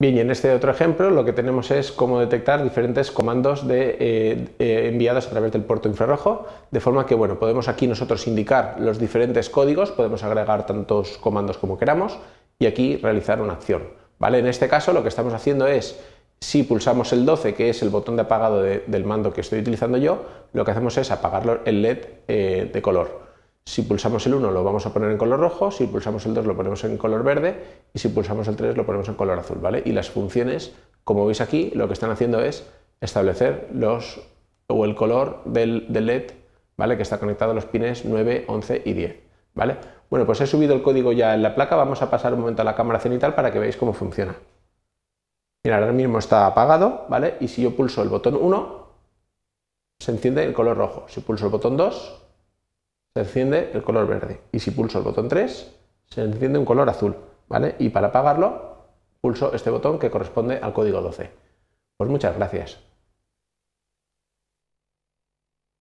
Bien, en este otro ejemplo lo que tenemos es cómo detectar diferentes comandos de, eh, eh, enviados a través del puerto infrarrojo, de forma que bueno, podemos aquí nosotros indicar los diferentes códigos, podemos agregar tantos comandos como queramos y aquí realizar una acción. ¿vale? En este caso lo que estamos haciendo es, si pulsamos el 12, que es el botón de apagado del mando que estoy utilizando yo, lo que hacemos es apagar el LED eh, de color. Si pulsamos el 1 lo vamos a poner en color rojo, si pulsamos el 2 lo ponemos en color verde y si pulsamos el 3 lo ponemos en color azul, ¿vale? Y las funciones, como veis aquí, lo que están haciendo es establecer los o el color del, LED, ¿vale? Que está conectado a los pines 9, 11 y 10, ¿vale? Bueno, pues he subido el código ya en la placa, vamos a pasar un momento a la cámara cenital para que veáis cómo funciona. Mira, ahora mismo está apagado, ¿vale? Y si yo pulso el botón 1, se enciende el color rojo. Si pulso el botón 2, se enciende el color verde. Y si pulso el botón 3, se enciende un color azul. ¿vale? Y para apagarlo, pulso este botón que corresponde al código 12. Pues muchas gracias.